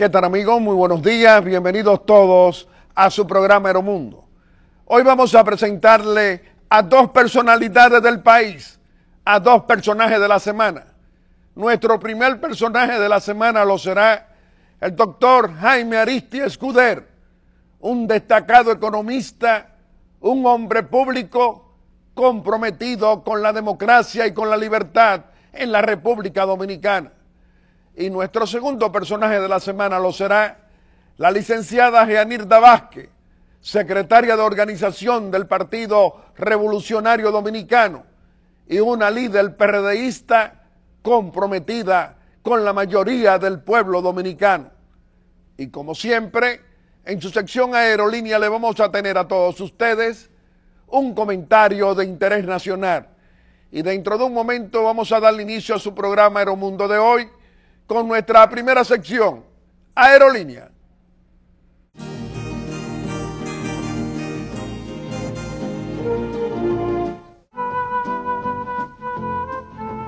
¿Qué tal amigos? Muy buenos días, bienvenidos todos a su programa Mundo. Hoy vamos a presentarle a dos personalidades del país, a dos personajes de la semana. Nuestro primer personaje de la semana lo será el doctor Jaime Aristi Escuder, un destacado economista, un hombre público comprometido con la democracia y con la libertad en la República Dominicana. Y nuestro segundo personaje de la semana lo será la licenciada Jeanir Vázquez, secretaria de organización del Partido Revolucionario Dominicano y una líder perdeísta comprometida con la mayoría del pueblo dominicano. Y como siempre, en su sección aerolínea le vamos a tener a todos ustedes un comentario de interés nacional. Y dentro de un momento vamos a dar inicio a su programa Aeromundo de hoy con nuestra primera sección, aerolínea.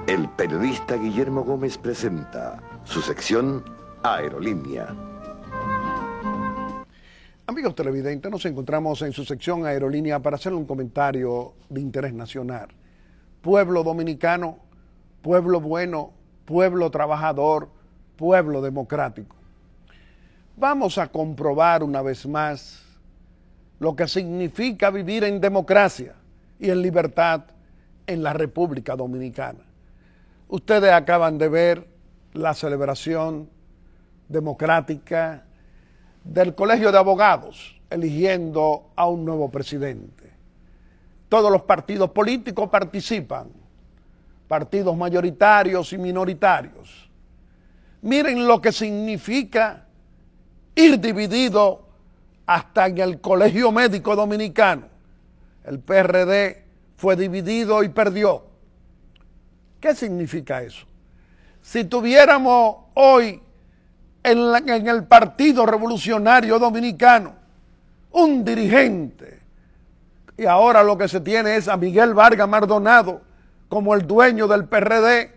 El periodista Guillermo Gómez presenta su sección Aerolínea. Amigos televidentes, nos encontramos en su sección Aerolínea para hacer un comentario de interés nacional. Pueblo dominicano, pueblo bueno, pueblo trabajador, pueblo democrático. Vamos a comprobar una vez más lo que significa vivir en democracia y en libertad en la República Dominicana. Ustedes acaban de ver la celebración democrática del Colegio de Abogados eligiendo a un nuevo presidente. Todos los partidos políticos participan partidos mayoritarios y minoritarios. Miren lo que significa ir dividido hasta en el Colegio Médico Dominicano. El PRD fue dividido y perdió. ¿Qué significa eso? Si tuviéramos hoy en, el Partido Revolucionario Dominicano un dirigente, y ahora lo que se tiene es a Miguel Vargas Mardonado, como el dueño del PRD,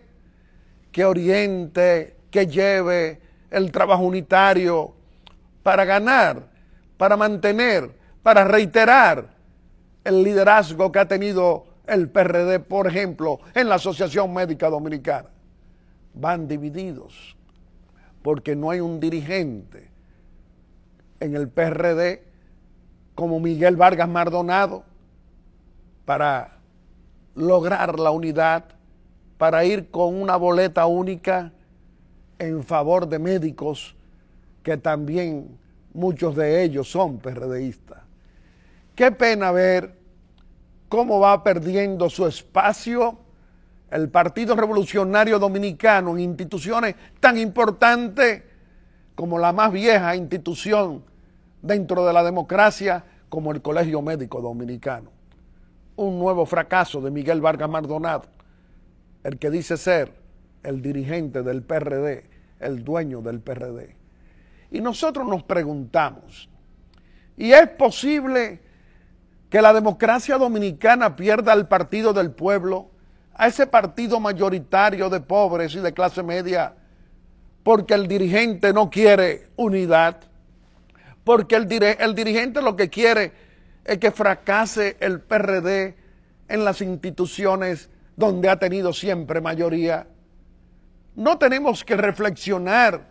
que oriente, que lleve el trabajo unitario para ganar, para mantener, para reiterar el liderazgo que ha tenido el PRD, por ejemplo, en la Asociación Médica Dominicana. Van divididos porque no hay un dirigente en el PRD como Miguel Vargas Mardonado para lograr la unidad para ir con una boleta única en favor de médicos que también muchos de ellos son PRDistas. Qué pena ver cómo va perdiendo su espacio el Partido Revolucionario Dominicano en instituciones tan importantes como la más vieja institución dentro de la democracia como el Colegio Médico Dominicano un nuevo fracaso de Miguel Vargas Maldonado, el que dice ser el dirigente del PRD, el dueño del PRD. Y nosotros nos preguntamos, ¿y es posible que la democracia dominicana pierda al Partido del Pueblo, a ese partido mayoritario de pobres y de clase media, porque el dirigente no quiere unidad? Porque el, el dirigente lo que quiere el que fracase el PRD en las instituciones donde ha tenido siempre mayoría. No tenemos que reflexionar,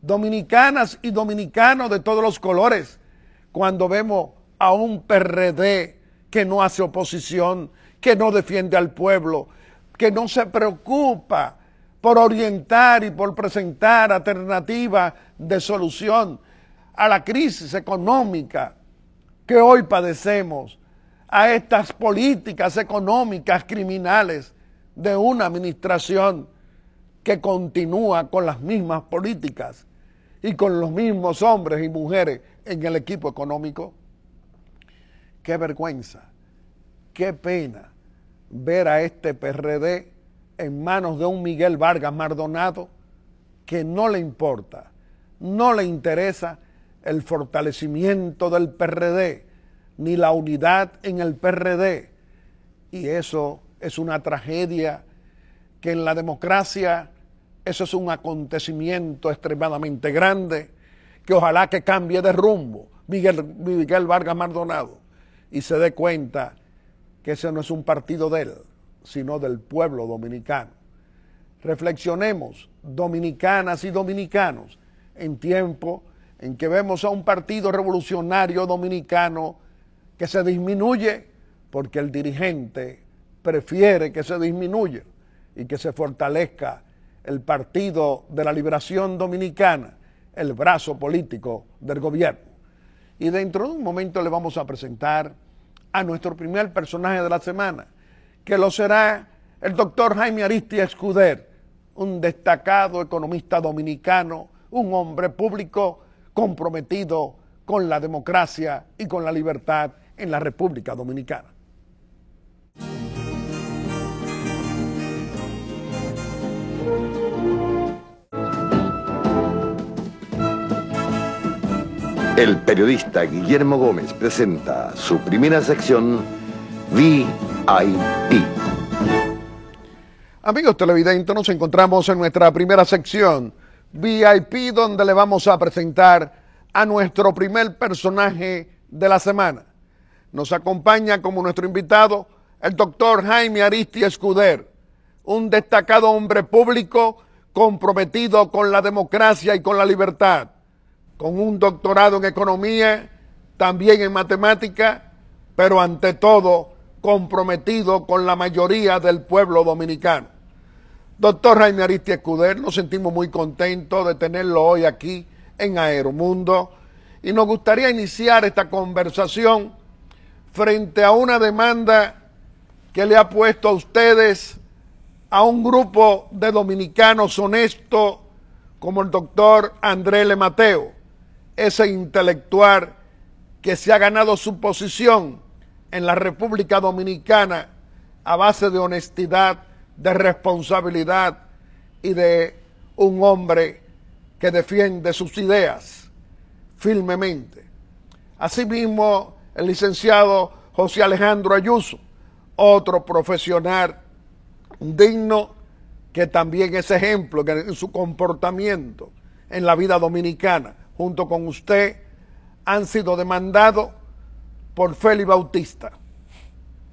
dominicanas y dominicanos de todos los colores, cuando vemos a un PRD que no hace oposición, que no defiende al pueblo, que no se preocupa por orientar y por presentar alternativas de solución a la crisis económica que hoy padecemos a estas políticas económicas criminales de una administración que continúa con las mismas políticas y con los mismos hombres y mujeres en el equipo económico. Qué vergüenza, qué pena ver a este PRD en manos de un Miguel Vargas Mardonado que no le importa, no le interesa el fortalecimiento del PRD, ni la unidad en el PRD. Y eso es una tragedia que en la democracia eso es un acontecimiento extremadamente grande que ojalá que cambie de rumbo Miguel, Miguel Vargas Maldonado y se dé cuenta que ese no es un partido de él, sino del pueblo dominicano. Reflexionemos, dominicanas y dominicanos, en tiempo en que vemos a un partido revolucionario dominicano que se disminuye porque el dirigente prefiere que se disminuya y que se fortalezca el Partido de la Liberación Dominicana, el brazo político del gobierno. Y dentro de un momento le vamos a presentar a nuestro primer personaje de la semana, que lo será el doctor Jaime Aristia Escuder, un destacado economista dominicano, un hombre público comprometido con la democracia y con la libertad en la República Dominicana. El periodista Guillermo Gómez presenta su primera sección, VIP. Amigos televidentes, nos encontramos en nuestra primera sección, VIP donde le vamos a presentar a nuestro primer personaje de la semana. Nos acompaña como nuestro invitado el doctor Jaime Aristi Escuder, un destacado hombre público comprometido con la democracia y con la libertad, con un doctorado en economía, también en matemática, pero ante todo comprometido con la mayoría del pueblo dominicano. Doctor Jaime Aristi Escuder, nos sentimos muy contentos de tenerlo hoy aquí en Aeromundo y nos gustaría iniciar esta conversación frente a una demanda que le ha puesto a ustedes a un grupo de dominicanos honestos como el doctor André Le Mateo, ese intelectual que se ha ganado su posición en la República Dominicana a base de honestidad de responsabilidad y de un hombre que defiende sus ideas firmemente. Asimismo, el licenciado José Alejandro Ayuso, otro profesional digno que también es ejemplo en su comportamiento en la vida dominicana, junto con usted, han sido demandados por Félix Bautista.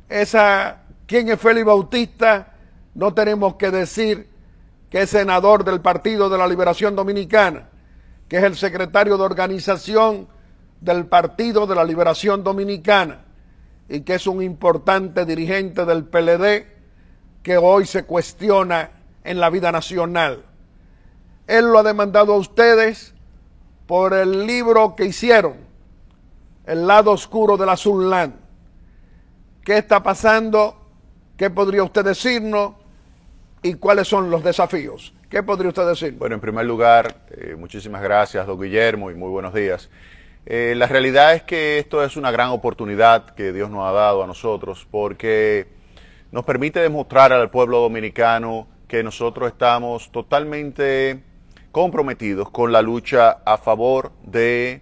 Esa, ¿Quién es Félix Bautista? No tenemos que decir que es senador del Partido de la Liberación Dominicana, que es el secretario de organización del Partido de la Liberación Dominicana y que es un importante dirigente del PLD que hoy se cuestiona en la vida nacional. Él lo ha demandado a ustedes por el libro que hicieron, El lado oscuro del Azulán. ¿Qué está pasando? ¿Qué podría usted decirnos? y cuáles son los desafíos. ¿Qué podría usted decir? Bueno, en primer lugar, eh, muchísimas gracias, don Guillermo, y muy buenos días. Eh, la realidad es que esto es una gran oportunidad que Dios nos ha dado a nosotros porque nos permite demostrar al pueblo dominicano que nosotros estamos totalmente comprometidos con la lucha a favor de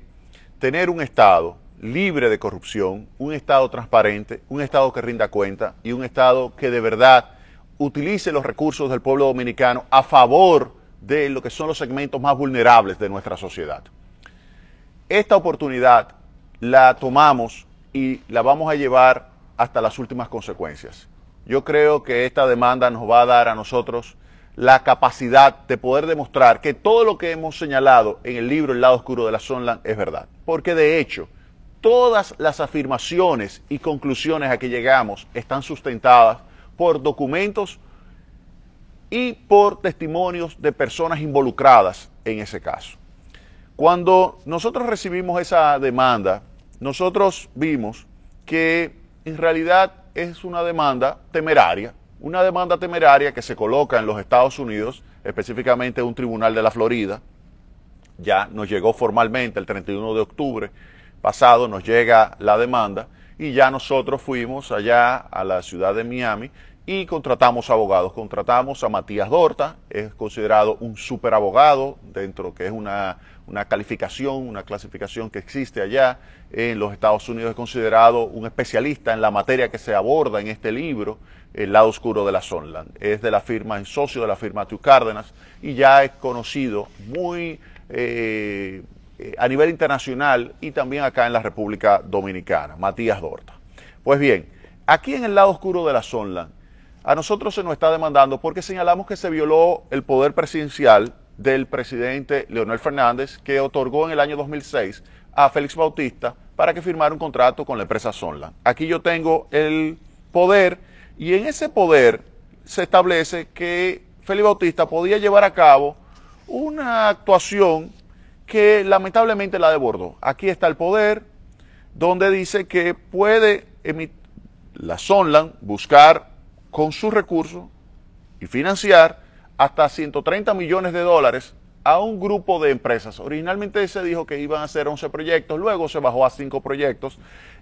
tener un Estado libre de corrupción, un Estado transparente, un Estado que rinda cuenta y un Estado que de verdad utilice los recursos del pueblo dominicano a favor de lo que son los segmentos más vulnerables de nuestra sociedad. Esta oportunidad la tomamos y la vamos a llevar hasta las últimas consecuencias. Yo creo que esta demanda nos va a dar a nosotros la capacidad de poder demostrar que todo lo que hemos señalado en el libro El lado oscuro de la Sonland es verdad. Porque de hecho, todas las afirmaciones y conclusiones a que llegamos están sustentadas por documentos y por testimonios de personas involucradas en ese caso. Cuando nosotros recibimos esa demanda, nosotros vimos que en realidad es una demanda temeraria, una demanda temeraria que se coloca en los Estados Unidos, específicamente un tribunal de la Florida. Ya nos llegó formalmente el 31 de octubre pasado, nos llega la demanda y ya nosotros fuimos allá a la ciudad de Miami y contratamos abogados. Contratamos a Matías Dorta, es considerado un superabogado dentro que es una, calificación, una clasificación que existe allá en los Estados Unidos, es considerado un especialista en la materia que se aborda en este libro, El lado oscuro de la Sonland. Es de la firma, en socio de la firma Tu Cárdenas y ya es conocido muy... Eh, a nivel internacional y también acá en la República Dominicana, Matías Dorta. Pues bien, aquí en el lado oscuro de la Sonland a nosotros se nos está demandando porque señalamos que se violó el poder presidencial del presidente Leonel Fernández que otorgó en el año 2006 a Félix Bautista para que firmara un contrato con la empresa Sonland. Aquí yo tengo el poder y en ese poder se establece que Félix Bautista podía llevar a cabo una actuación que lamentablemente la debordó. Aquí está el poder donde dice que puede la Sonland buscar con sus recursos y financiar hasta 130 millones de dólares a un grupo de empresas. Originalmente se dijo que iban a hacer 11 proyectos, luego se bajó a 5 proyectos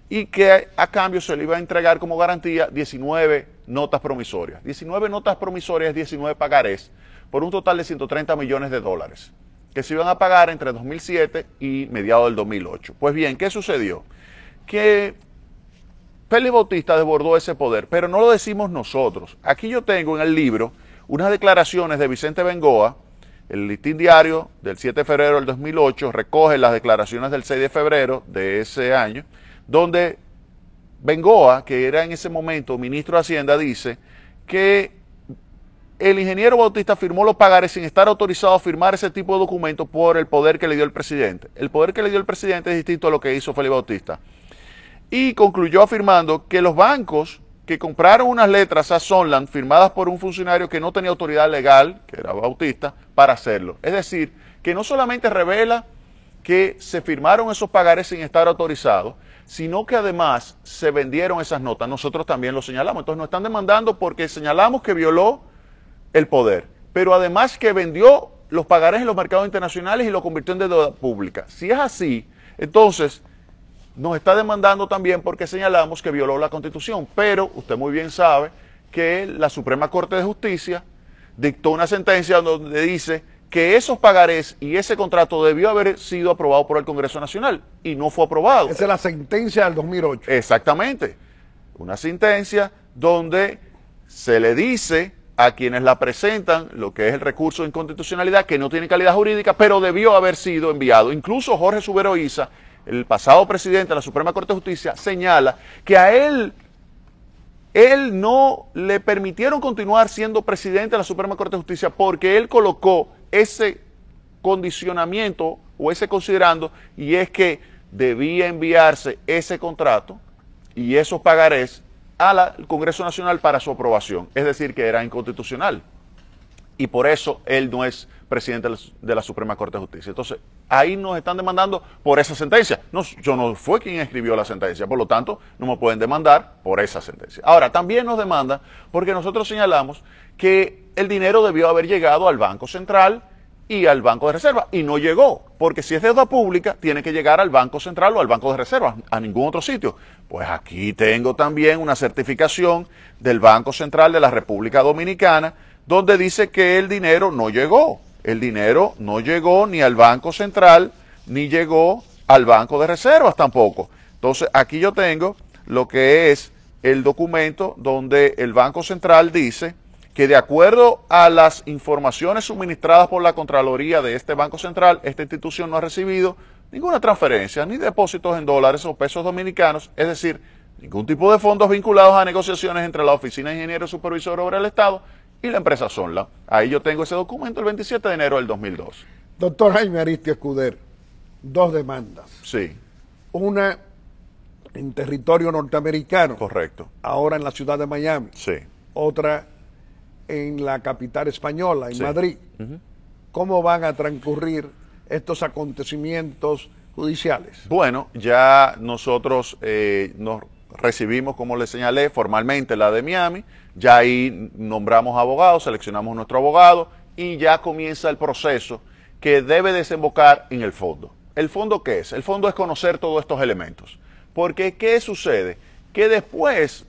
y que a cambio se le iba a entregar como garantía 19 notas promisorias. 19 notas promisorias, 19 pagarés, por un total de 130 millones de dólares, que se iban a pagar entre 2007 y mediados del 2008. Pues bien, ¿qué sucedió? Que Félix Bautista desbordó ese poder, pero no lo decimos nosotros. Aquí yo tengo en el libro unas declaraciones de Vicente Bengoa, el listín diario del 7 de febrero del 2008 recoge las declaraciones del 6 de febrero de ese año, donde Bengoa, que era en ese momento ministro de Hacienda, dice que el ingeniero Bautista firmó los pagares sin estar autorizado a firmar ese tipo de documento por el poder que le dio el presidente. El poder que le dio el presidente es distinto a lo que hizo Félix Bautista y concluyó afirmando que los bancos que compraron unas letras a Sonland firmadas por un funcionario que no tenía autoridad legal, que era Bautista, para hacerlo. Es decir, que no solamente revela que se firmaron esos pagares sin estar autorizados, sino que además se vendieron esas notas. Nosotros también lo señalamos. Entonces nos están demandando porque señalamos que violó el poder, pero además que vendió los pagares en los mercados internacionales y lo convirtió en deuda pública. Si es así, entonces nos está demandando también porque señalamos que violó la Constitución, pero usted muy bien sabe que la Suprema Corte de Justicia dictó una sentencia donde dice que esos pagarés y ese contrato debió haber sido aprobado por el Congreso Nacional y no fue aprobado. Esa es la sentencia del 2008. Exactamente. Una sentencia donde se le dice a quienes la presentan, lo que es el recurso de inconstitucionalidad, que no tiene calidad jurídica, pero debió haber sido enviado. Incluso Jorge Subero el pasado presidente de la Suprema Corte de Justicia, señala que a él, él no le permitieron continuar siendo presidente de la Suprema Corte de Justicia porque él colocó ese condicionamiento o ese considerando y es que debía enviarse ese contrato y esos pagarés al Congreso Nacional para su aprobación. Es decir, que era inconstitucional y por eso él no es presidente de la Suprema Corte de Justicia. Entonces, ahí nos están demandando por esa sentencia. yo no fue quien escribió la sentencia, por lo tanto, no me pueden demandar por esa sentencia. Ahora, también nos demandan porque nosotros señalamos que el dinero debió haber llegado al Banco Central y al Banco de Reserva, y no llegó, porque si es deuda pública, tiene que llegar al Banco Central o al Banco de reserva, a ningún otro sitio. Pues aquí tengo también una certificación del Banco Central de la República Dominicana donde dice que el dinero no llegó. El dinero no llegó ni al Banco Central, ni llegó al Banco de Reservas tampoco. Entonces, aquí yo tengo lo que es el documento donde el Banco Central dice que de acuerdo a las informaciones suministradas por la Contraloría de este Banco Central, esta institución no ha recibido ninguna transferencia, ni depósitos en dólares o pesos dominicanos, es decir, ningún tipo de fondos vinculados a negociaciones entre la Oficina de Ingeniero Supervisor del Estado y la empresa Sonla. Ahí yo tengo ese documento el 27 de enero del 2002. Doctor Jaime Aristi Escuder, dos demandas. Sí. Una en territorio norteamericano. Correcto. Ahora en la ciudad de Miami. Sí. Otra en la capital española, en Madrid. ¿Cómo van a transcurrir estos acontecimientos judiciales? Bueno, ya nosotros eh, nos recibimos, como le señalé, formalmente la de Miami, ya ahí nombramos abogados, seleccionamos nuestro abogado y ya comienza el proceso que debe desembocar en el fondo. ¿El fondo qué es? El fondo es conocer todos estos elementos. Porque ¿qué sucede? Que después,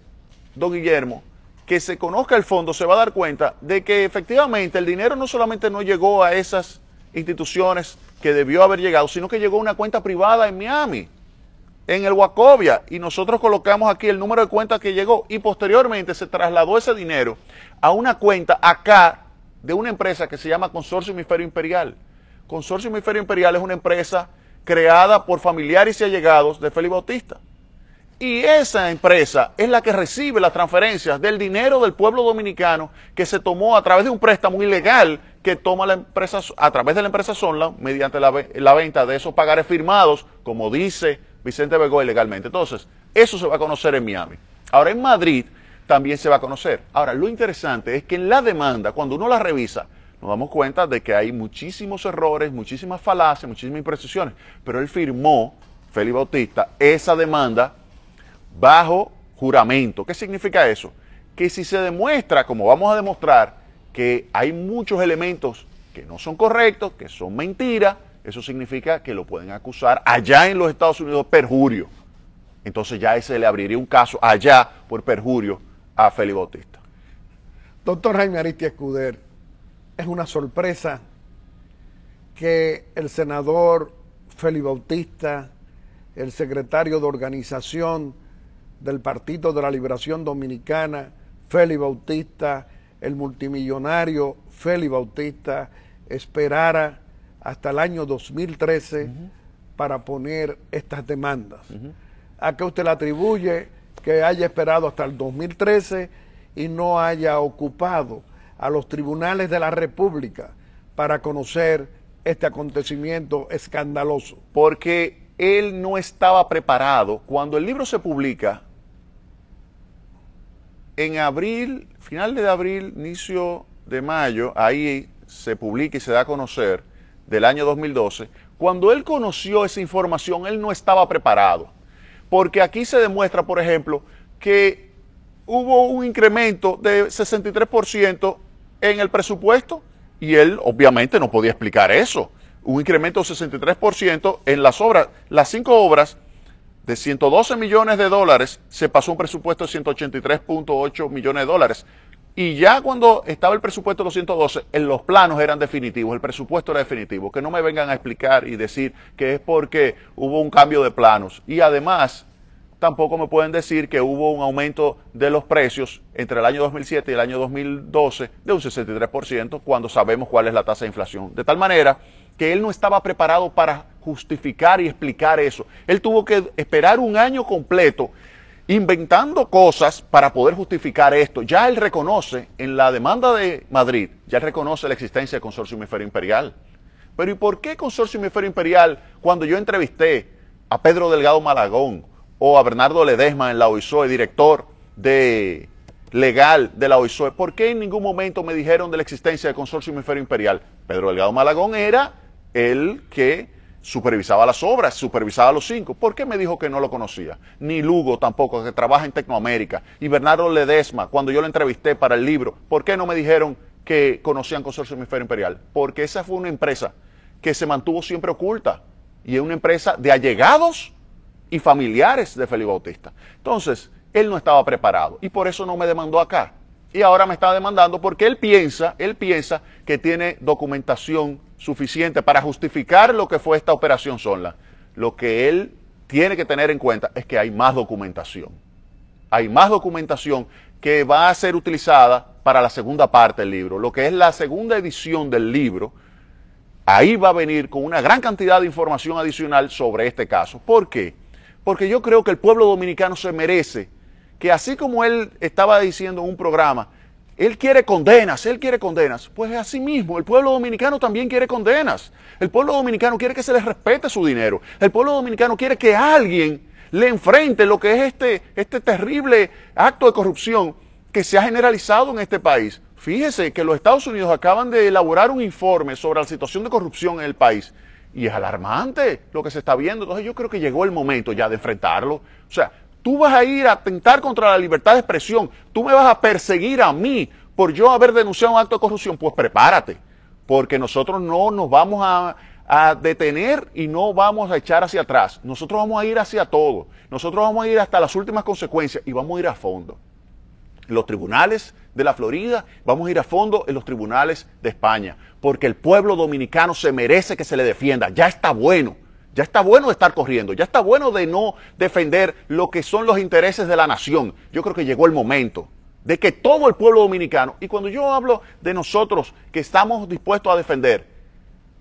don Guillermo, que se conozca el fondo, se va a dar cuenta de que efectivamente el dinero no solamente no llegó a esas instituciones que debió haber llegado, sino que llegó a una cuenta privada en Miami en el Wacovia y nosotros colocamos aquí el número de cuentas que llegó y posteriormente se trasladó ese dinero a una cuenta acá de una empresa que se llama Consorcio Hemisferio Imperial. Consorcio Hemisferio Imperial es una empresa creada por familiares y allegados de Felipe Bautista. Y esa empresa es la que recibe las transferencias del dinero del pueblo dominicano que se tomó a través de un préstamo ilegal que toma la empresa a través de la empresa Sonla mediante la, la venta de esos pagares firmados, como dice Vicente Begoy legalmente. Entonces, eso se va a conocer en Miami. Ahora, en Madrid también se va a conocer. Ahora, lo interesante es que en la demanda, cuando uno la revisa, nos damos cuenta de que hay muchísimos errores, muchísimas falacias, muchísimas imprecisiones. Pero él firmó, Félix Bautista, esa demanda bajo juramento. ¿Qué significa eso? Que si se demuestra, como vamos a demostrar, que hay muchos elementos que no son correctos, que son mentiras, eso significa que lo pueden acusar allá en los Estados Unidos perjurio. Entonces ya se le abriría un caso allá por perjurio a Félix Bautista. Doctor Jaime Aristi Escuder, es una sorpresa que el senador Félix Bautista, el secretario de organización del Partido de la Liberación Dominicana, Félix Bautista, el multimillonario Félix Bautista, esperara hasta el año 2013 para poner estas demandas. ¿A qué usted le atribuye que haya esperado hasta el 2013 y no haya ocupado a los tribunales de la República para conocer este acontecimiento escandaloso? Porque él no estaba preparado. Cuando el libro se publica, en abril, final de abril, inicio de mayo, ahí se publica y se da a conocer, del año 2012, cuando él conoció esa información, él no estaba preparado. Porque aquí se demuestra, por ejemplo, que hubo un incremento de 63% en el presupuesto y él obviamente no podía explicar eso. Un incremento de 63% en las obras, las cinco obras de 112 millones de dólares se pasó un presupuesto de 183.8 millones de dólares. Y ya cuando estaba el presupuesto 212, en los planos eran definitivos, el presupuesto era definitivo. Que no me vengan a explicar y decir que es porque hubo un cambio de planos. Y además, tampoco me pueden decir que hubo un aumento de los precios entre el año 2007 y el año 2012 de un 63% cuando sabemos cuál es la tasa de inflación. De tal manera que él no estaba preparado para justificar y explicar eso. Él tuvo que esperar un año completo inventando cosas para poder justificar esto. Ya él reconoce en la demanda de Madrid, ya él reconoce la existencia del Consorcio Hemisferio Imperial. Pero ¿y por qué Consorcio Hemisferio Imperial cuando yo entrevisté a Pedro Delgado Malagón o a Bernardo Ledesma en la OISOE, director de legal de la OISOE, ¿por qué en ningún momento me dijeron de la existencia del Consorcio Hemisferio Imperial? Pedro Delgado Malagón era el que supervisaba las obras, supervisaba los cinco. ¿Por qué me dijo que no lo conocía? Ni Lugo tampoco, que trabaja en Tecnoamérica. Y Bernardo Ledesma, cuando yo lo entrevisté para el libro, ¿por qué no me dijeron que conocían Consorcio Hemisferio Imperial? Porque esa fue una empresa que se mantuvo siempre oculta. Y es una empresa de allegados y familiares de Felipe Bautista. Entonces, él no estaba preparado y por eso no me demandó acá. Y ahora me está demandando porque él piensa, él piensa que tiene documentación suficiente para justificar lo que fue esta operación Sonla, lo que él tiene que tener en cuenta es que hay más documentación. Hay más documentación que va a ser utilizada para la segunda parte del libro, lo que es la segunda edición del libro. Ahí va a venir con una gran cantidad de información adicional sobre este caso. ¿Por qué? Porque yo creo que el pueblo dominicano se merece que así como él estaba diciendo en un programa, él quiere condenas, él quiere condenas. Pues así mismo, el pueblo dominicano también quiere condenas. El pueblo dominicano quiere que se le respete su dinero. El pueblo dominicano quiere que alguien le enfrente lo que es este, este terrible acto de corrupción que se ha generalizado en este país. Fíjese que los Estados Unidos acaban de elaborar un informe sobre la situación de corrupción en el país. Y es alarmante lo que se está viendo. Entonces yo creo que llegó el momento ya de enfrentarlo. O sea, tú vas a ir a atentar contra la libertad de expresión, tú me vas a perseguir a mí por yo haber denunciado un acto de corrupción, pues prepárate, porque nosotros no nos vamos a, detener y no vamos a echar hacia atrás. Nosotros vamos a ir hacia todo, nosotros vamos a ir hasta las últimas consecuencias y vamos a ir a fondo. Los tribunales de la Florida, vamos a ir a fondo en los tribunales de España, porque el pueblo dominicano se merece que se le defienda, ya está bueno ya está bueno estar corriendo, ya está bueno de no defender lo que son los intereses de la nación. Yo creo que llegó el momento de que todo el pueblo dominicano, y cuando yo hablo de nosotros que estamos dispuestos a defender,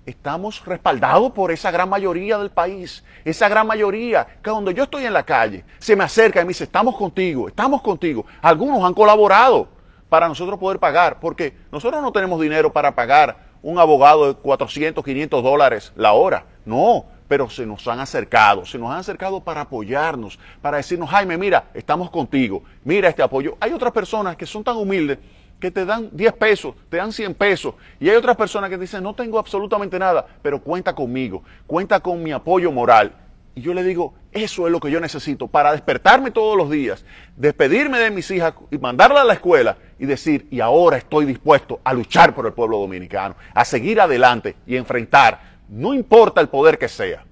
estamos respaldados por esa gran mayoría del país, esa gran mayoría que cuando yo estoy en la calle, se me acerca y me dice, estamos contigo, estamos contigo. Algunos han colaborado para nosotros poder pagar, porque nosotros no tenemos dinero para pagar un abogado de 400, 500 dólares la hora. No, pero se nos han acercado, se nos han acercado para apoyarnos, para decirnos, Jaime, mira, estamos contigo, mira este apoyo. Hay otras personas que son tan humildes que te dan 10 pesos, te dan 100 pesos, y hay otras personas que dicen, no tengo absolutamente nada, pero cuenta conmigo, cuenta con mi apoyo moral. Y yo le digo, eso es lo que yo necesito para despertarme todos los días, despedirme de mis hijas y mandarlas a la escuela y decir, y ahora estoy dispuesto a luchar por el pueblo dominicano, a seguir adelante y enfrentar no importa el poder que sea,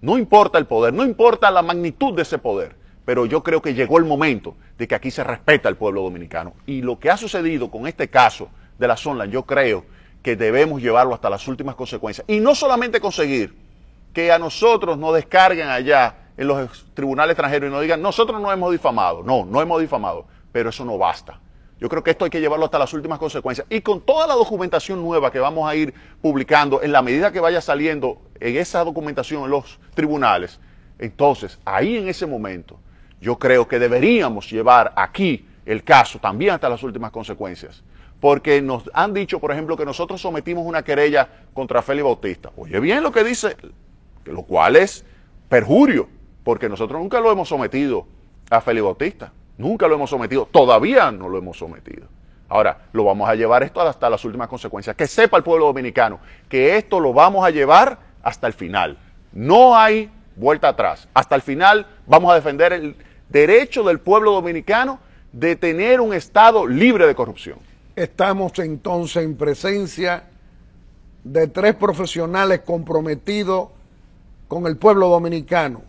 no importa el poder, no importa la magnitud de ese poder, pero yo creo que llegó el momento de que aquí se respeta al pueblo dominicano. Y lo que ha sucedido con este caso de la Sonla, yo creo que debemos llevarlo hasta las últimas consecuencias. Y no solamente conseguir que a nosotros nos descarguen allá en los tribunales extranjeros y nos digan, nosotros no hemos difamado, no, no hemos difamado, pero eso no basta. Yo creo que esto hay que llevarlo hasta las últimas consecuencias. Y con toda la documentación nueva que vamos a ir publicando, en la medida que vaya saliendo en esa documentación en los tribunales, entonces ahí en ese momento yo creo que deberíamos llevar aquí el caso también hasta las últimas consecuencias. Porque nos han dicho, por ejemplo, que nosotros sometimos una querella contra Feli Bautista. Oye bien lo que dice, lo cual es perjurio, porque nosotros nunca lo hemos sometido a Feli Bautista. Nunca lo hemos sometido, todavía no lo hemos sometido. Ahora, lo vamos a llevar esto hasta las últimas consecuencias. Que sepa el pueblo dominicano que esto lo vamos a llevar hasta el final. No hay vuelta atrás. Hasta el final vamos a defender el derecho del pueblo dominicano de tener un Estado libre de corrupción. Estamos entonces en presencia de tres profesionales comprometidos con el pueblo dominicano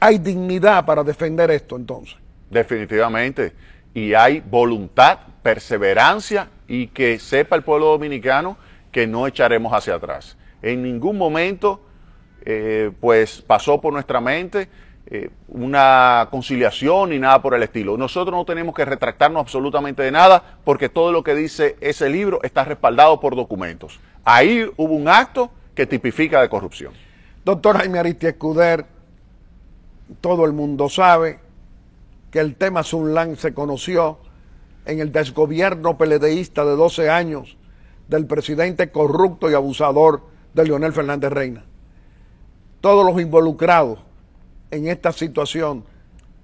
hay dignidad para defender esto entonces. Definitivamente. Y hay voluntad, perseverancia y que sepa el pueblo dominicano que no echaremos hacia atrás. En ningún momento, eh, pues pasó por nuestra mente eh, una conciliación ni nada por el estilo. Nosotros no tenemos que retractarnos absolutamente de nada porque todo lo que dice ese libro está respaldado por documentos. Ahí hubo un acto que tipifica de corrupción. Doctor Jaime Aristi Escuder, todo el mundo sabe que el tema Sunlan se conoció en el desgobierno peledeísta de 12 años del presidente corrupto y abusador de Leonel Fernández Reina. Todos los involucrados en esta situación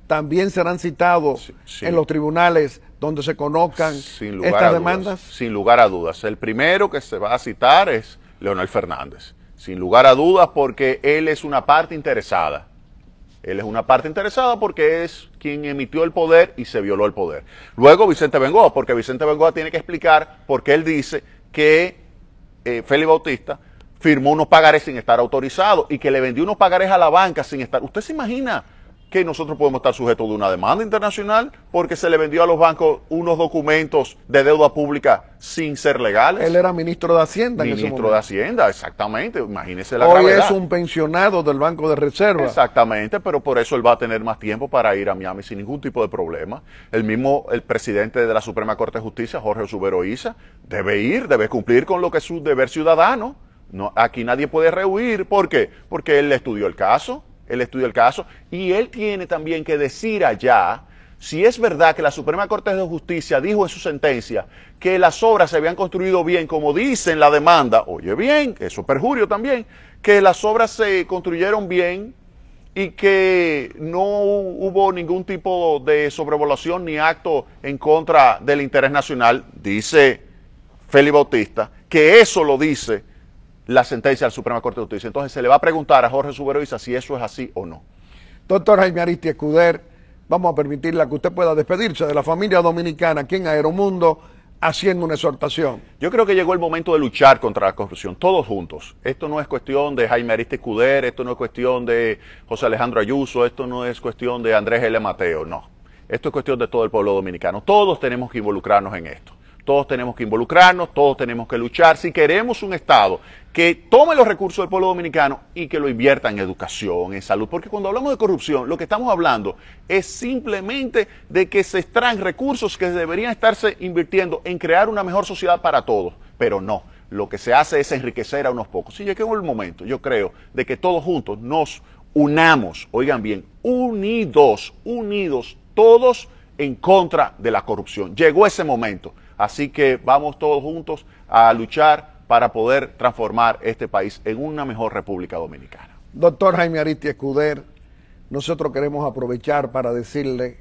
también serán citados en los tribunales donde se conozcan estas demandas. sin lugar a dudas. El primero que se va a citar es Leonel Fernández. Sin lugar a dudas porque él es una parte interesada él es una parte interesada porque es quien emitió el poder y se violó el poder. Luego Vicente Bengoa, porque Vicente Bengoa tiene que explicar por qué él dice que eh, Félix Bautista firmó unos pagares sin estar autorizado y que le vendió unos pagares a la banca sin estar. ¿Usted se imagina? que nosotros podemos estar sujetos de una demanda internacional porque se le vendió a los bancos unos documentos de deuda pública sin ser legales. Él era ministro de Hacienda. Ministro de Hacienda, exactamente. Imagínese la Hoy es un pensionado del Banco de Reserva. Exactamente, pero por eso él va a tener más tiempo para ir a Miami sin ningún tipo de problema. El mismo el presidente de la Suprema Corte de Justicia, Jorge Subero Isa, debe ir, debe cumplir con lo que es su deber ciudadano. No, aquí nadie puede rehuir. ¿Por qué? Porque él estudió el caso él estudia el caso y él tiene también que decir allá si es verdad que la Suprema Corte de Justicia dijo en su sentencia que las obras se habían construido bien, como dice en la demanda, oye bien, eso es perjurio también, que las obras se construyeron bien y que no hubo ningún tipo de sobrevolación ni acto en contra del interés nacional, dice Félix Bautista, que eso lo dice la sentencia al Suprema Corte de Justicia. Entonces se le va a preguntar a Jorge Suberoiza si eso es así o no. Doctor Jaime Aristi Escuder, vamos a permitirle que usted pueda despedirse de la familia dominicana aquí en Aeromundo haciendo una exhortación. Yo creo que llegó el momento de luchar contra la corrupción, todos juntos. Esto no es cuestión de Jaime Aristi Escuder, esto no es cuestión de José Alejandro Ayuso, esto no es cuestión de Andrés L. Mateo, no. Esto es cuestión de todo el pueblo dominicano. Todos tenemos que involucrarnos en esto. Todos tenemos que involucrarnos, todos tenemos que luchar. Si queremos un Estado que tome los recursos del pueblo dominicano y que lo invierta en educación, en salud, porque cuando hablamos de corrupción, lo que estamos hablando es simplemente de que se extraen recursos que deberían estarse invirtiendo en crear una mejor sociedad para todos, pero no lo que se hace es enriquecer a unos pocos. Y llegó el momento, yo creo, de que todos juntos nos unamos, oigan bien, unidos, unidos, todos en contra de la corrupción. Llegó ese momento. Así que vamos todos juntos a luchar para poder transformar este país en una mejor República Dominicana. Doctor Jaime Aristi Escuder, nosotros queremos aprovechar para decirle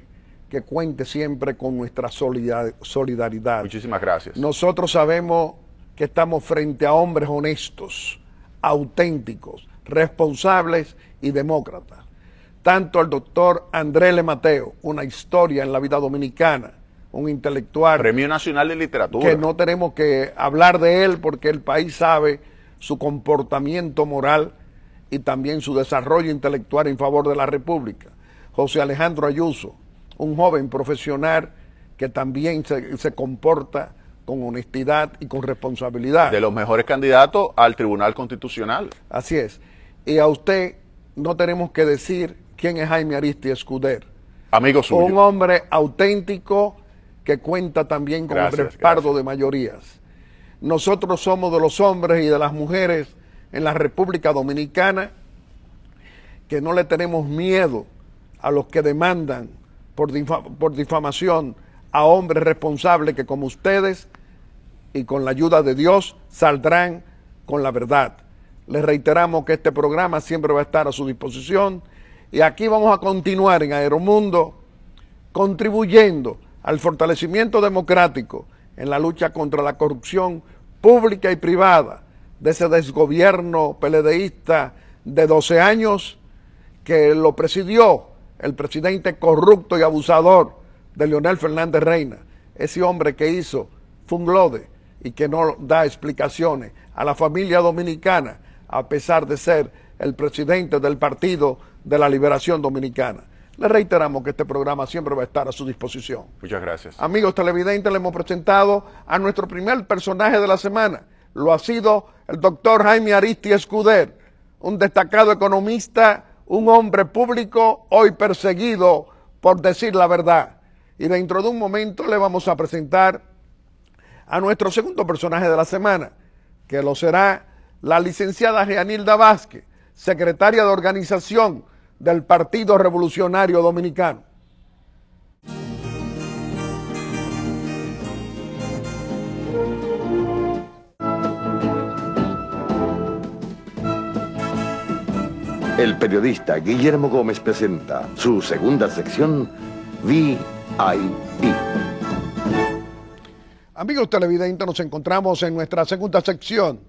que cuente siempre con nuestra solidaridad. Muchísimas gracias. Nosotros sabemos que estamos frente a hombres honestos, auténticos, responsables y demócratas. Tanto el doctor Le Mateo, una historia en la vida dominicana, un intelectual. Premio Nacional de Literatura. Que no tenemos que hablar de él porque el país sabe su comportamiento moral y también su desarrollo intelectual en favor de la República. José Alejandro Ayuso, un joven profesional que también se, comporta con honestidad y con responsabilidad. De los mejores candidatos al Tribunal Constitucional. Así es. Y a usted no tenemos que decir quién es Jaime Aristi Escuder. Amigo suyo. Un hombre auténtico, que cuenta también con el respaldo de mayorías. Nosotros somos de los hombres y de las mujeres en la República Dominicana que no le tenemos miedo a los que demandan por, por difamación a hombres responsables que como ustedes y con la ayuda de Dios saldrán con la verdad. Les reiteramos que este programa siempre va a estar a su disposición y aquí vamos a continuar en Aeromundo contribuyendo al fortalecimiento democrático en la lucha contra la corrupción pública y privada de ese desgobierno peledeísta de 12 años que lo presidió el presidente corrupto y abusador de Leonel Fernández Reina, ese hombre que hizo Funglode y que no da explicaciones a la familia dominicana a pesar de ser el presidente del Partido de la Liberación Dominicana. Le reiteramos que este programa siempre va a estar a su disposición. Muchas gracias. Amigos televidentes, le hemos presentado a nuestro primer personaje de la semana. Lo ha sido el doctor Jaime Aristi Escuder, un destacado economista, un hombre público hoy perseguido por decir la verdad. Y dentro de un momento le vamos a presentar a nuestro segundo personaje de la semana, que lo será la licenciada Jeanilda Vázquez, secretaria de organización del Partido Revolucionario Dominicano. El periodista Guillermo Gómez presenta su segunda sección, VIP. Amigos televidentes, nos encontramos en nuestra segunda sección,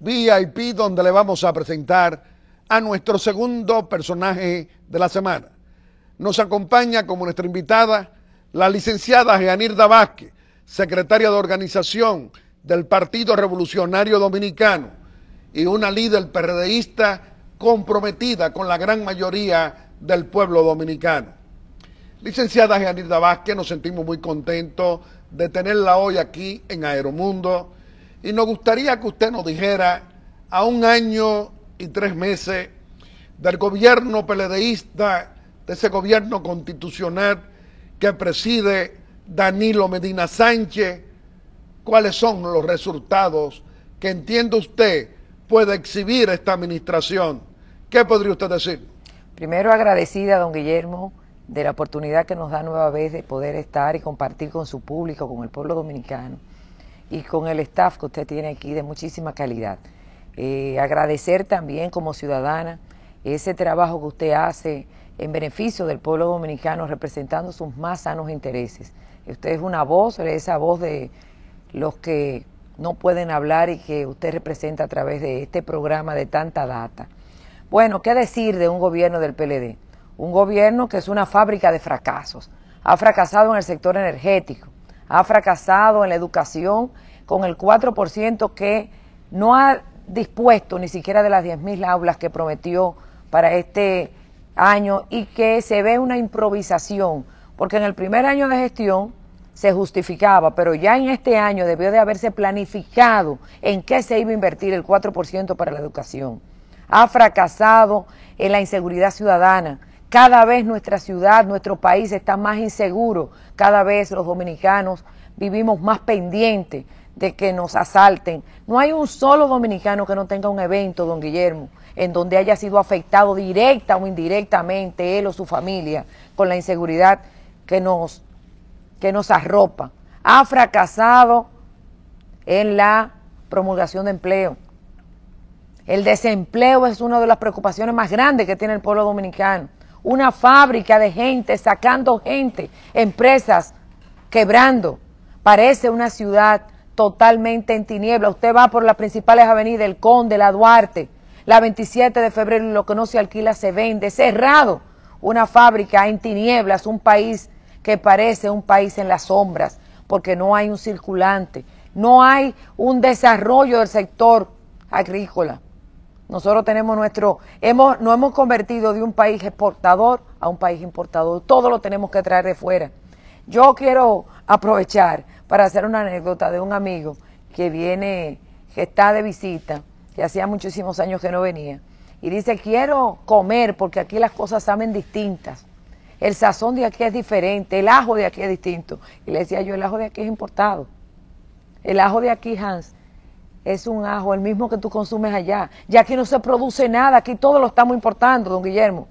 VIP, donde le vamos a presentar a nuestro segundo personaje de la semana. Nos acompaña como nuestra invitada la licenciada Jeanir Vázquez, secretaria de organización del Partido Revolucionario Dominicano y una líder perdeísta comprometida con la gran mayoría del pueblo dominicano. Licenciada Jeanir Vázquez, nos sentimos muy contentos de tenerla hoy aquí en Aeromundo y nos gustaría que usted nos dijera, a un año y tres meses del gobierno peledeísta, de ese gobierno constitucional que preside Danilo Medina Sánchez, ¿cuáles son los resultados que entiende usted puede exhibir esta administración? ¿Qué podría usted decir? Primero agradecida, don Guillermo, de la oportunidad que nos da nueva vez de poder estar y compartir con su público, con el pueblo dominicano y con el staff que usted tiene aquí de muchísima calidad. Eh, agradecer también como ciudadana ese trabajo que usted hace en beneficio del pueblo dominicano representando sus más sanos intereses. Usted es una voz, esa voz de los que no pueden hablar y que usted representa a través de este programa de tanta data. Bueno, ¿qué decir de un gobierno del PLD? Un gobierno que es una fábrica de fracasos. Ha fracasado en el sector energético, ha fracasado en la educación con el 4% que no ha dispuesto ni siquiera de las 10.000 aulas que prometió para este año y que se ve una improvisación, porque en el primer año de gestión se justificaba, pero ya en este año debió de haberse planificado en qué se iba a invertir el 4% para la educación. Ha fracasado en la inseguridad ciudadana. Cada vez nuestra ciudad, nuestro país está más inseguro, cada vez los dominicanos vivimos más pendientes de que nos asalten. No hay un solo dominicano que no tenga un evento, don Guillermo, en donde haya sido afectado directa o indirectamente él o su familia con la inseguridad que nos, que nos arropa. Ha fracasado en la promulgación de empleo. El desempleo es una de las preocupaciones más grandes que tiene el pueblo dominicano. Una fábrica de gente, sacando gente, empresas quebrando. Parece una ciudad totalmente en tiniebla. Usted va por las principales avenidas, el Conde, la Duarte, la 27 de febrero, y lo que no se alquila se vende. Cerrado. Una fábrica en tinieblas, un país que parece un país en las sombras, porque no hay un circulante, no hay un desarrollo del sector agrícola. Nosotros tenemos nuestro, hemos, nos hemos convertido de un país exportador a un país importador. Todo lo tenemos que traer de fuera. Yo quiero aprovechar para hacer una anécdota de un amigo que viene, que está de visita, que hacía muchísimos años que no venía, y dice, quiero comer porque aquí las cosas saben distintas. El sazón de aquí es diferente, el ajo de aquí es distinto. Y le decía yo, el ajo de aquí es importado. El ajo de aquí, Hans, es un ajo, el mismo que tú consumes allá. Ya aquí no se produce nada, aquí todo lo estamos importando, don Guillermo.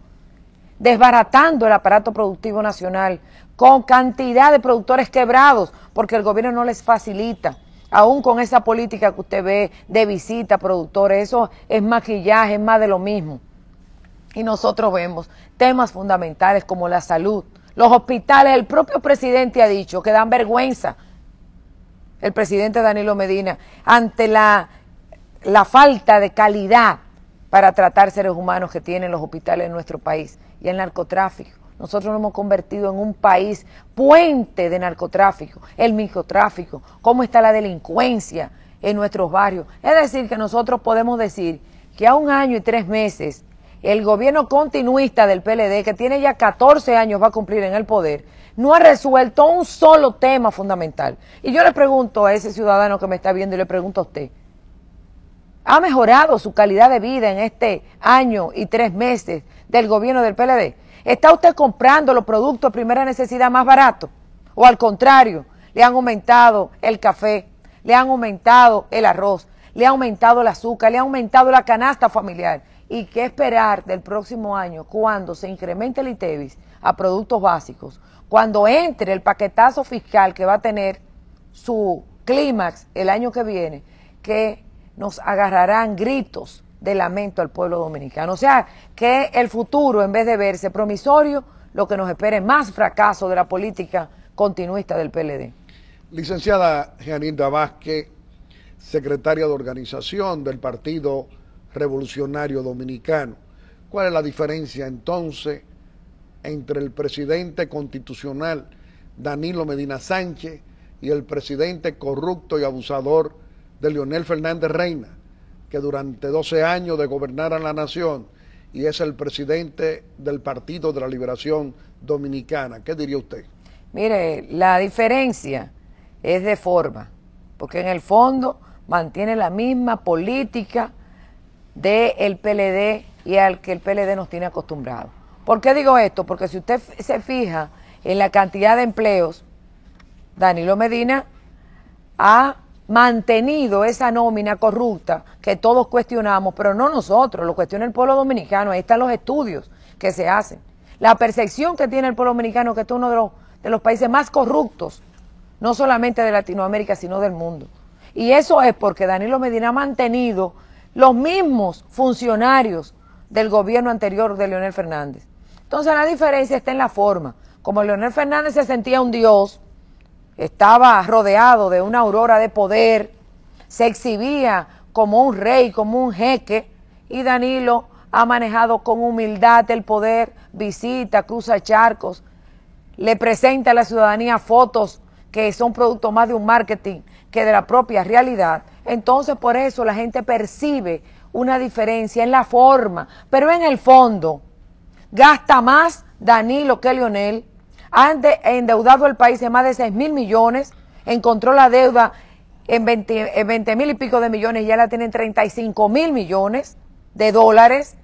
Desbaratando el aparato productivo nacional con cantidad de productores quebrados, porque el gobierno no les facilita. Aún con esa política que usted ve de visita a productores, eso es maquillaje, es más de lo mismo. Y nosotros vemos temas fundamentales como la salud, los hospitales, el propio presidente ha dicho que dan vergüenza, el presidente Danilo Medina, ante la, la falta de calidad para tratar seres humanos que tienen los hospitales en nuestro país y el narcotráfico. Nosotros nos hemos convertido en un país puente de narcotráfico, el microtráfico, cómo está la delincuencia en nuestros barrios. Es decir, que nosotros podemos decir que a un año y tres meses el gobierno continuista del PLD, que tiene ya 14 años, va a cumplir en el poder, no ha resuelto un solo tema fundamental. Y yo le pregunto a ese ciudadano que me está viendo y le pregunto a usted, ¿ha mejorado su calidad de vida en este año y tres meses del gobierno del PLD? ¿Está usted comprando los productos de primera necesidad más baratos? ¿O al contrario, le han aumentado el café, le han aumentado el arroz, le ha aumentado el azúcar, le ha aumentado la canasta familiar? ¿Y qué esperar del próximo año cuando se incremente el ITEVIS a productos básicos? Cuando entre el paquetazo fiscal que va a tener su clímax el año que viene, que nos agarrarán gritos de lamento al pueblo dominicano. O sea, que el futuro, en vez de verse promisorio, lo que nos espera es más fracaso de la política continuista del PLD. Licenciada Janilda Vázquez, secretaria de organización del Partido Revolucionario Dominicano, ¿cuál es la diferencia entonces entre el presidente constitucional Danilo Medina Sánchez y el presidente corrupto y abusador de Leonel Fernández Reina? que durante 12 años de gobernar a la nación y es el presidente del Partido de la Liberación Dominicana. ¿Qué diría usted? Mire, la diferencia es de forma, porque en el fondo mantiene la misma política del PLD y al que el PLD nos tiene acostumbrados. ¿Por qué digo esto? Porque si usted se fija en la cantidad de empleos, Danilo Medina ha mantenido esa nómina corrupta que todos cuestionamos, pero no nosotros, lo cuestiona el pueblo dominicano, ahí están los estudios que se hacen. La percepción que tiene el pueblo dominicano, que es uno de los, de los países más corruptos, no solamente de Latinoamérica, sino del mundo. Y eso es porque Danilo Medina ha mantenido los mismos funcionarios del gobierno anterior de Leonel Fernández. Entonces la diferencia está en la forma. Como Leonel Fernández se sentía un dios, estaba rodeado de una aurora de poder, se exhibía como un rey, como un jeque, y Danilo ha manejado con humildad el poder, visita, cruza charcos, le presenta a la ciudadanía fotos que son producto más de un marketing que de la propia realidad. Entonces por eso la gente percibe una diferencia en la forma, pero en el fondo gasta más Danilo que Lionel han endeudado el país en más de 6 mil millones, encontró la deuda en 20, mil y pico de millones, ya la tienen 35 mil millones de dólares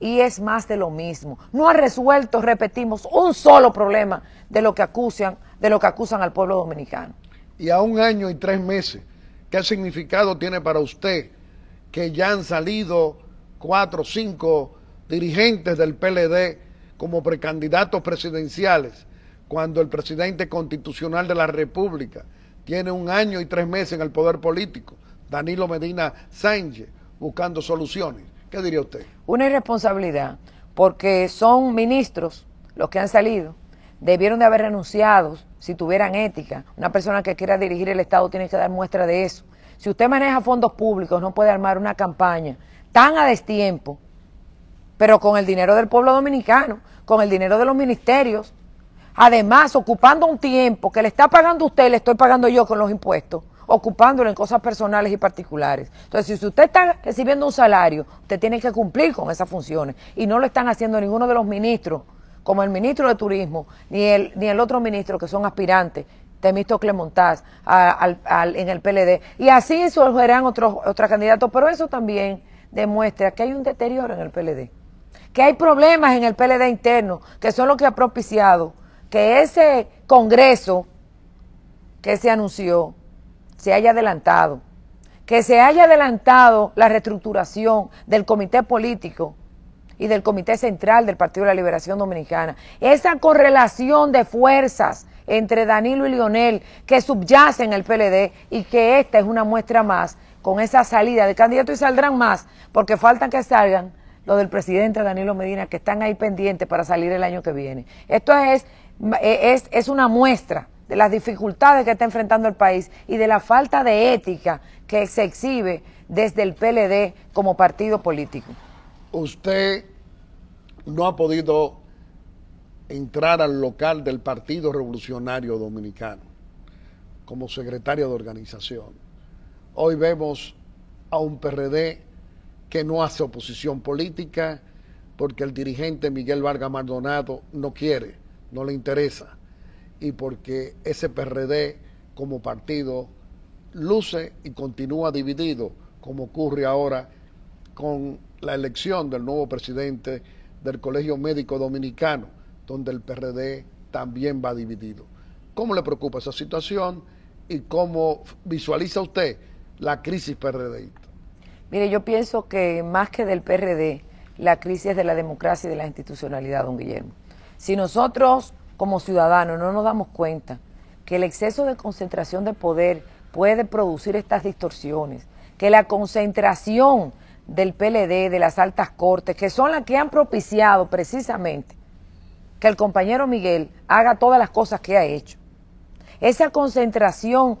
y es más de lo mismo. No ha resuelto, repetimos, un solo problema de lo que acusan, de lo que acusan al pueblo dominicano. Y a un año y tres meses, ¿qué significado tiene para usted que ya han salido cuatro o cinco dirigentes del PLD como precandidatos presidenciales cuando el presidente constitucional de la República tiene un año y tres meses en el poder político, Danilo Medina Sánchez, buscando soluciones. ¿Qué diría usted? Una irresponsabilidad, porque son ministros los que han salido, debieron de haber renunciado si tuvieran ética. Una persona que quiera dirigir el Estado tiene que dar muestra de eso. Si usted maneja fondos públicos, no puede armar una campaña tan a destiempo, pero con el dinero del pueblo dominicano, con el dinero de los ministerios, Además, ocupando un tiempo que le está pagando usted, le estoy pagando yo con los impuestos, ocupándolo en cosas personales y particulares. Entonces, si usted está recibiendo un salario, usted tiene que cumplir con esas funciones. Y no lo están haciendo ninguno de los ministros, como el ministro de Turismo, ni el, ni el otro ministro que son aspirantes, Temisto Montaz, en el PLD. Y así surgirán otros, otros candidatos, pero eso también demuestra que hay un deterioro en el PLD, que hay problemas en el PLD interno, que son los que ha propiciado que ese Congreso que se anunció se haya adelantado, que se haya adelantado la reestructuración del comité político y del Comité Central del Partido de la Liberación Dominicana. Esa correlación de fuerzas entre Danilo y Lionel que subyacen en el PLD y que esta es una muestra más con esa salida de candidatos y saldrán más porque faltan que salgan los del presidente Danilo Medina que están ahí pendientes para salir el año que viene. Esto es e, es, una muestra de las dificultades que está enfrentando el país y de la falta de ética que se exhibe desde el PLD como partido político. Usted no ha podido entrar al local del Partido Revolucionario Dominicano como secretario de organización. Hoy vemos a un PRD que no hace oposición política porque el dirigente Miguel Vargas Maldonado no quiere no le interesa y porque ese PRD como partido luce y continúa dividido, como ocurre ahora con la elección del nuevo presidente del Colegio Médico Dominicano, donde el PRD también va dividido. ¿Cómo le preocupa esa situación y cómo visualiza usted la crisis PRD? Mire, yo pienso que más que del PRD, la crisis es de la democracia y de la institucionalidad, don Guillermo. Si nosotros como ciudadanos no nos damos cuenta que el exceso de concentración de poder puede producir estas distorsiones, que la concentración del PLD, de las altas cortes, que son las que han propiciado precisamente que el compañero Miguel haga todas las cosas que ha hecho. Esa concentración,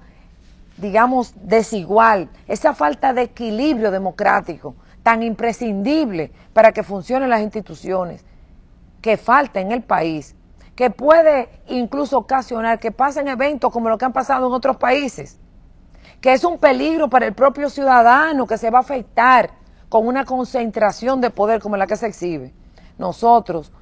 digamos, desigual, esa falta de equilibrio democrático tan imprescindible para que funcionen las instituciones, que falta en el país, que puede incluso ocasionar que pasen eventos como lo que han pasado en otros países, que es un peligro para el propio ciudadano que se va a afectar con una concentración de poder como la que se exhibe. Nosotros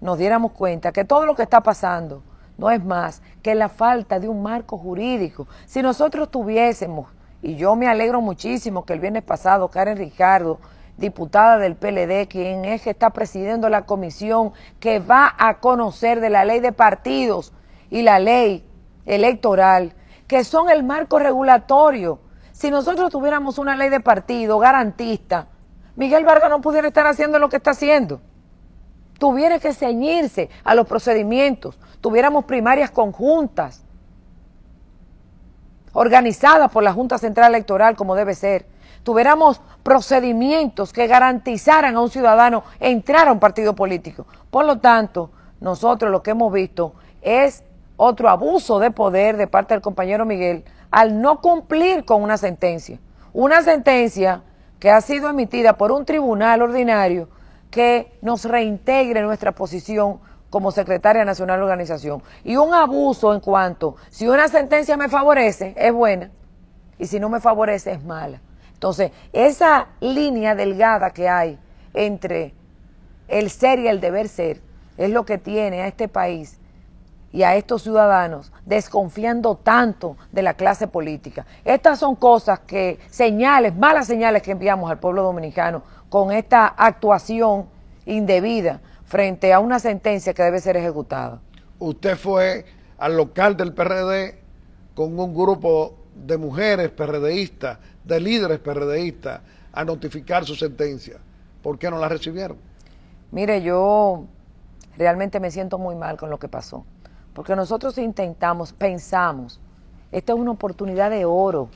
nos diéramos cuenta que todo lo que está pasando no es más que la falta de un marco jurídico. Si nosotros tuviésemos, y yo me alegro muchísimo que el viernes pasado Karen Ricardo diputada del PLD, quien es que está presidiendo la comisión que va a conocer de la ley de partidos y la ley electoral, que son el marco regulatorio. Si nosotros tuviéramos una ley de partido garantista, Miguel Vargas no pudiera estar haciendo lo que está haciendo. Tuviera que ceñirse a los procedimientos, tuviéramos primarias conjuntas, organizadas por la Junta Central Electoral como debe ser tuviéramos procedimientos que garantizaran a un ciudadano entrar a un partido político. Por lo tanto, nosotros lo que hemos visto es otro abuso de poder de parte del compañero Miguel al no cumplir con una sentencia. Una sentencia que ha sido emitida por un tribunal ordinario que nos reintegre nuestra posición como secretaria nacional de organización. Y un abuso en cuanto, si una sentencia me favorece, es buena, y si no me favorece, es mala. Entonces, esa línea delgada que hay entre el ser y el deber ser es lo que tiene a este país y a estos ciudadanos desconfiando tanto de la clase política. Estas son cosas que, señales, malas señales que enviamos al pueblo dominicano con esta actuación indebida frente a una sentencia que debe ser ejecutada. Usted fue al local del PRD con un grupo de mujeres PRDistas, de líderes PRDistas, a notificar su sentencia. ¿Por qué no la recibieron? Mire, yo realmente me siento muy mal con lo que pasó, porque nosotros intentamos, pensamos, esta es una oportunidad de oro,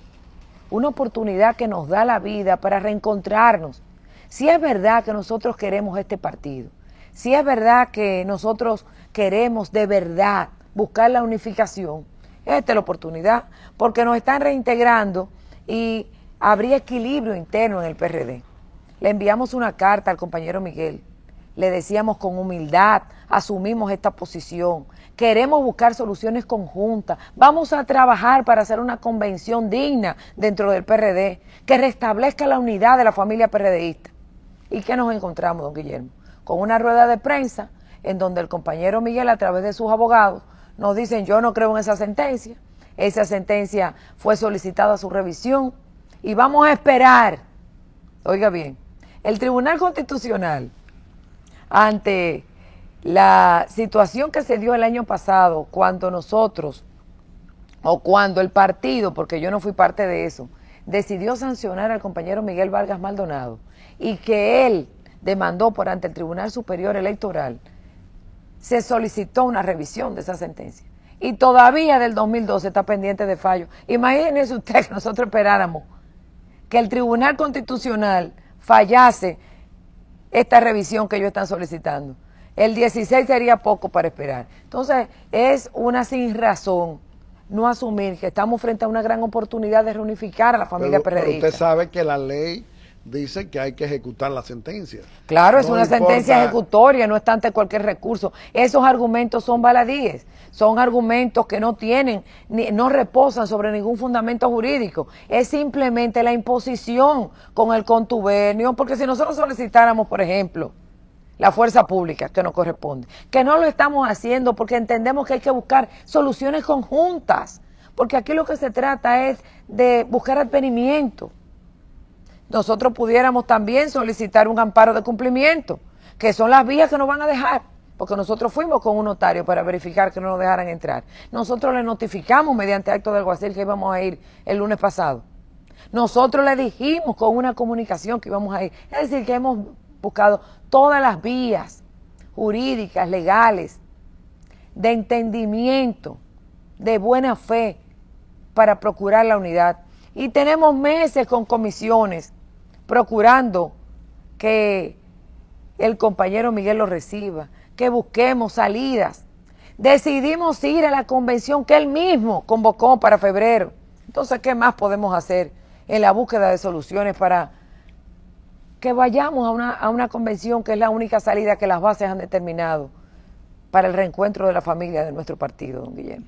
una oportunidad que nos da la vida para reencontrarnos. Si es verdad que nosotros queremos este partido, si es verdad que nosotros queremos de verdad buscar la unificación, esta es la oportunidad, porque nos están reintegrando y habría equilibrio interno en el PRD. Le enviamos una carta al compañero Miguel, le decíamos con humildad, asumimos esta posición, queremos buscar soluciones conjuntas, vamos a trabajar para hacer una convención digna dentro del PRD, que restablezca la unidad de la familia PRDista. ¿Y qué nos encontramos, don Guillermo? Con una rueda de prensa en donde el compañero Miguel, a través de sus abogados, nos dicen yo no creo en esa sentencia, esa sentencia fue solicitada a su revisión y vamos a esperar, oiga bien, el Tribunal Constitucional ante la situación que se dio el año pasado cuando nosotros o cuando el partido, porque yo no fui parte de eso, decidió sancionar al compañero Miguel Vargas Maldonado y que él demandó por ante el Tribunal Superior Electoral se solicitó una revisión de esa sentencia. Y todavía del 2012 está pendiente de fallo. Imagínense usted que nosotros esperáramos que el Tribunal Constitucional fallase esta revisión que ellos están solicitando. El 16 sería poco para esperar. Entonces, es una sin razón no asumir que estamos frente a una gran oportunidad de reunificar a la familia pero, Pero usted sabe que la ley dice que hay que ejecutar la sentencia. Claro, es una sentencia ejecutoria, no está ante cualquier recurso. Esos argumentos son baladíes, son argumentos que no tienen, ni, no reposan sobre ningún fundamento jurídico. Es simplemente la imposición con el contubernio, porque si nosotros solicitáramos, por ejemplo, la fuerza pública que nos corresponde, que no lo estamos haciendo porque entendemos que hay que buscar soluciones conjuntas, porque aquí lo que se trata es de buscar advenimiento nosotros pudiéramos también solicitar un amparo de cumplimiento, que son las vías que nos van a dejar, porque nosotros fuimos con un notario para verificar que no nos dejaran entrar. Nosotros le notificamos mediante acto de alguacil que íbamos a ir el lunes pasado. Nosotros le dijimos con una comunicación que íbamos a ir. Es decir, que hemos buscado todas las vías jurídicas, legales, de entendimiento, de buena fe, para procurar la unidad. Y tenemos meses con comisiones procurando que el compañero Miguel lo reciba, que busquemos salidas. Decidimos ir a la convención que él mismo convocó para febrero. Entonces, ¿qué más podemos hacer en la búsqueda de soluciones para que vayamos a una, convención que es la única salida que las bases han determinado para el reencuentro de la familia de nuestro partido, don Guillermo?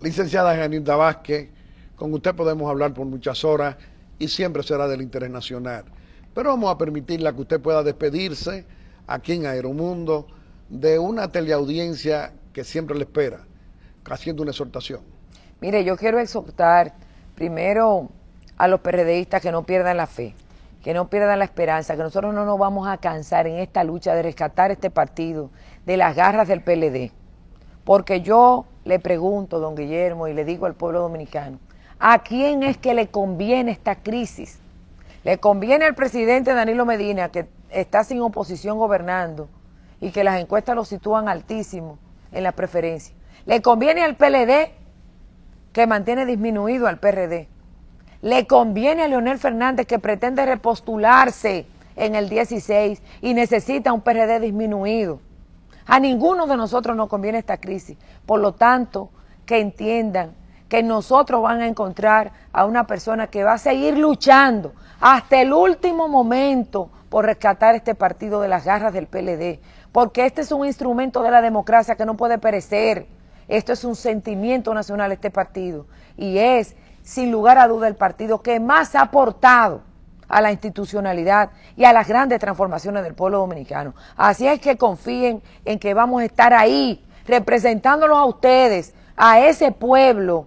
Licenciada Janita Vázquez, con usted podemos hablar por muchas horas y siempre será del interés nacional. Pero vamos a permitirle que usted pueda despedirse aquí en Aeromundo de una teleaudiencia que siempre le espera, haciendo una exhortación. Mire, yo quiero exhortar primero a los PRDistas que no pierdan la fe, que no pierdan la esperanza, que nosotros no nos vamos a cansar en esta lucha de rescatar este partido de las garras del PLD. Porque yo le pregunto, don Guillermo, y le digo al pueblo dominicano, ¿A quién es que le conviene esta crisis? Le conviene al presidente Danilo Medina, que está sin oposición gobernando y que las encuestas lo sitúan altísimo en la preferencia. Le conviene al PLD, que mantiene disminuido al PRD. Le conviene a Leonel Fernández, que pretende repostularse en el 16 y necesita un PRD disminuido. A ninguno de nosotros nos conviene esta crisis. Por lo tanto, que entiendan que nosotros van a encontrar a una persona que va a seguir luchando hasta el último momento por rescatar este partido de las garras del PLD, porque este es un instrumento de la democracia que no puede perecer. Esto es un sentimiento nacional, este partido, y es, sin lugar a duda, el partido que más ha aportado a la institucionalidad y a las grandes transformaciones del pueblo dominicano. Así es que confíen en que vamos a estar ahí representándolos a ustedes, a ese pueblo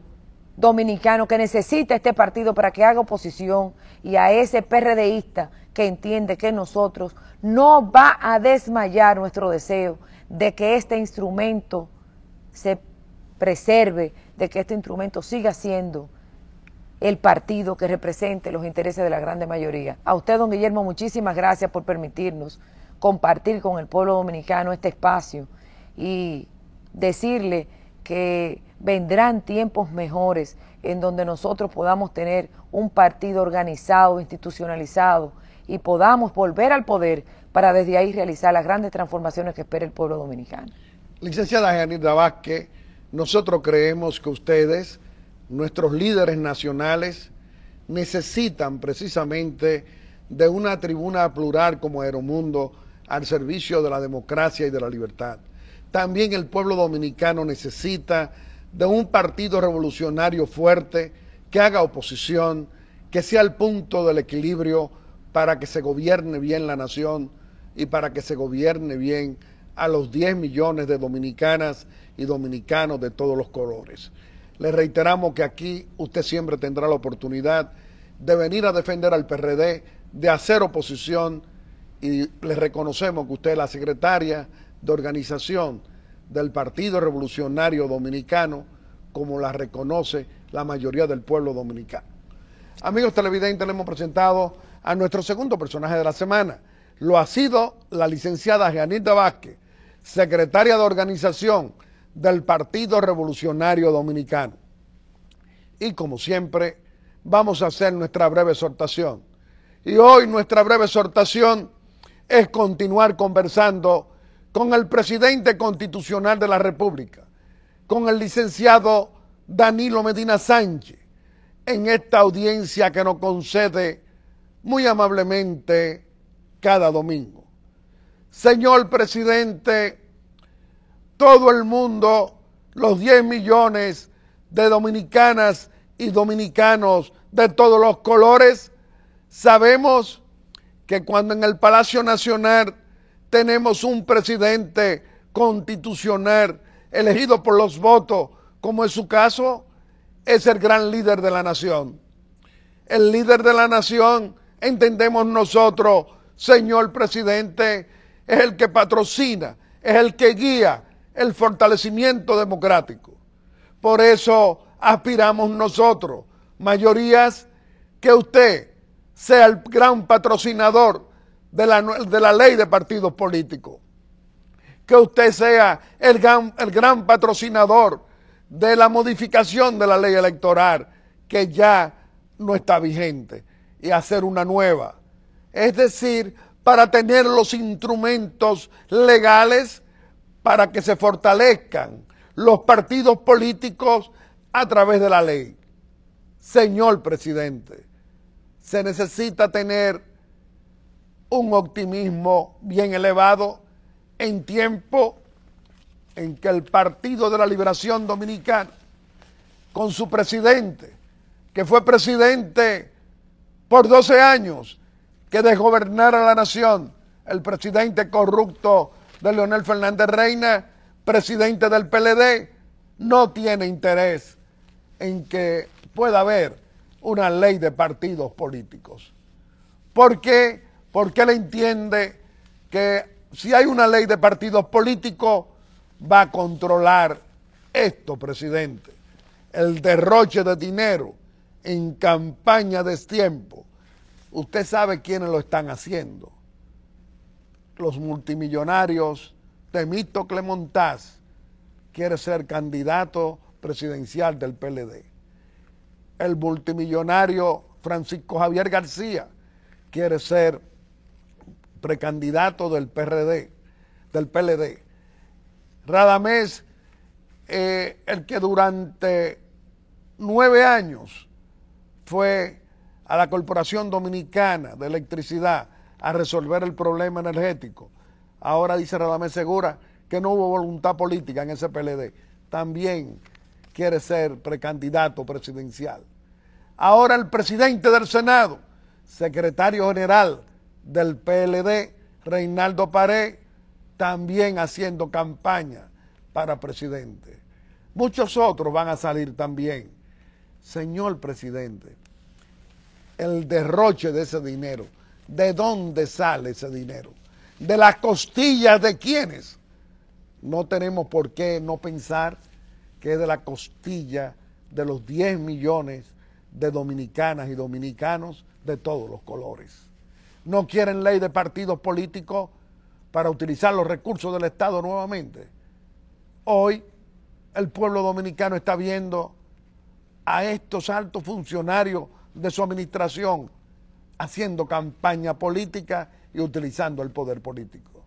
dominicano que necesita este partido para que haga oposición y a ese PRDista que entiende que nosotros no va a desmayar nuestro deseo de que este instrumento se preserve, de que este instrumento siga siendo el partido que represente los intereses de la grande mayoría. A usted, don Guillermo, muchísimas gracias por permitirnos compartir con el pueblo dominicano este espacio y decirle que vendrán tiempos mejores en donde nosotros podamos tener un partido organizado, institucionalizado y podamos volver al poder para desde ahí realizar las grandes transformaciones que espera el pueblo dominicano. Licenciada Janil Vázquez, nosotros creemos que ustedes, nuestros líderes nacionales, necesitan precisamente de una tribuna plural como Aeromundo al servicio de la democracia y de la libertad. También el pueblo dominicano necesita de un partido revolucionario fuerte que haga oposición, que sea el punto del equilibrio para que se gobierne bien la nación y para que se gobierne bien a los 10 millones de dominicanas y dominicanos de todos los colores. Le reiteramos que aquí usted siempre tendrá la oportunidad de venir a defender al PRD, de hacer oposición y le reconocemos que usted es la secretaria de organización del Partido Revolucionario Dominicano, como la reconoce la mayoría del pueblo dominicano. Amigos televidentes, le hemos presentado a nuestro segundo personaje de la semana. Lo ha sido la licenciada Janita Vázquez, secretaria de organización del Partido Revolucionario Dominicano. Y como siempre, vamos a hacer nuestra breve exhortación. Y hoy nuestra breve exhortación es continuar conversando con el presidente constitucional de la República, con el licenciado Danilo Medina Sánchez, en esta audiencia que nos concede muy amablemente cada domingo. Señor presidente, todo el mundo, los 10 millones de dominicanas y dominicanos de todos los colores, sabemos que cuando en el Palacio Nacional tenemos un presidente constitucional elegido por los votos, como es su caso, es el gran líder de la nación. El líder de la nación, entendemos nosotros, señor presidente, es el que patrocina, es el que guía el fortalecimiento democrático. Por eso aspiramos nosotros, mayorías, que usted sea el gran patrocinador de la, ley de partidos políticos. Que usted sea el el gran patrocinador de la modificación de la ley electoral que ya no está vigente y hacer una nueva. Es decir, para tener los instrumentos legales para que se fortalezcan los partidos políticos a través de la ley. Señor presidente, se necesita tener un optimismo bien elevado en tiempo en que el Partido de la Liberación Dominicana, con su presidente, que fue presidente por 12 años, que desgobernara la nación, el presidente corrupto de Leonel Fernández Reina, presidente del PLD, no tiene interés en que pueda haber una ley de partidos políticos. Porque porque él entiende que si hay una ley de partidos políticos, va a controlar esto, presidente. El derroche de dinero en campaña de tiempo. Usted sabe quiénes lo están haciendo. Los multimillonarios. Temito Clemontaz quiere ser candidato presidencial del PLD. El multimillonario Francisco Javier García quiere ser precandidato del PRD, del PLD. Radamés, eh, el que durante nueve años fue a la Corporación Dominicana de Electricidad a resolver el problema energético. Ahora dice Radamés Segura que no hubo voluntad política en ese PLD. También quiere ser precandidato presidencial. Ahora el presidente del Senado, secretario general del PLD, Reinaldo Paré también haciendo campaña para presidente. Muchos otros van a salir también. Señor presidente, el derroche de ese dinero, ¿de dónde sale ese dinero? ¿De las costillas de quiénes? No tenemos por qué no pensar que es de la costilla de los 10 millones de dominicanas y dominicanos de todos los colores no quieren ley de partidos políticos para utilizar los recursos del Estado nuevamente. Hoy el pueblo dominicano está viendo a estos altos funcionarios de su administración haciendo campaña política y utilizando el poder político.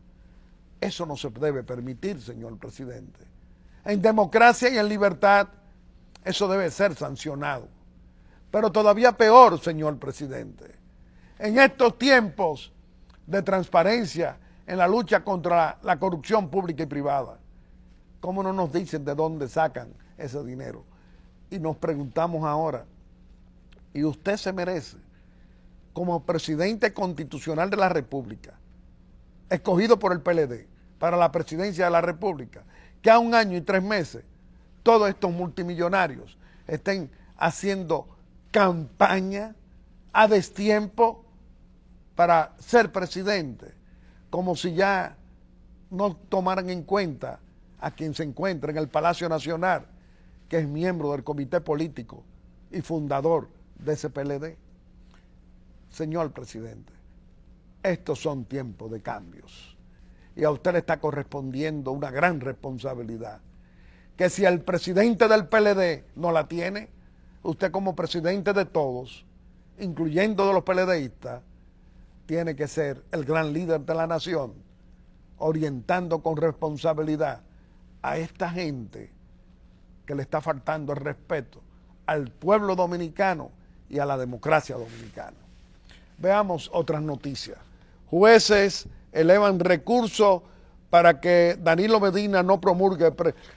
Eso no se debe permitir, señor presidente. En democracia y en libertad, eso debe ser sancionado. Pero todavía peor, señor presidente en estos tiempos de transparencia en la lucha contra la, corrupción pública y privada. ¿Cómo no nos dicen de dónde sacan ese dinero? Y nos preguntamos ahora, ¿y usted se merece como presidente constitucional de la República, escogido por el PLD para la presidencia de la República, que a un año y tres meses todos estos multimillonarios estén haciendo campaña a destiempo para ser presidente, como si ya no tomaran en cuenta a quien se encuentra en el Palacio Nacional, que es miembro del comité político y fundador de ese PLD. Señor presidente, estos son tiempos de cambios y a usted le está correspondiendo una gran responsabilidad. Que si el presidente del PLD no la tiene, usted como presidente de todos, incluyendo de los PLDistas, tiene que ser el gran líder de la nación, orientando con responsabilidad a esta gente que le está faltando el respeto al pueblo dominicano y a la democracia dominicana. Veamos otras noticias. Jueces elevan recursos para que Danilo Medina no promulgue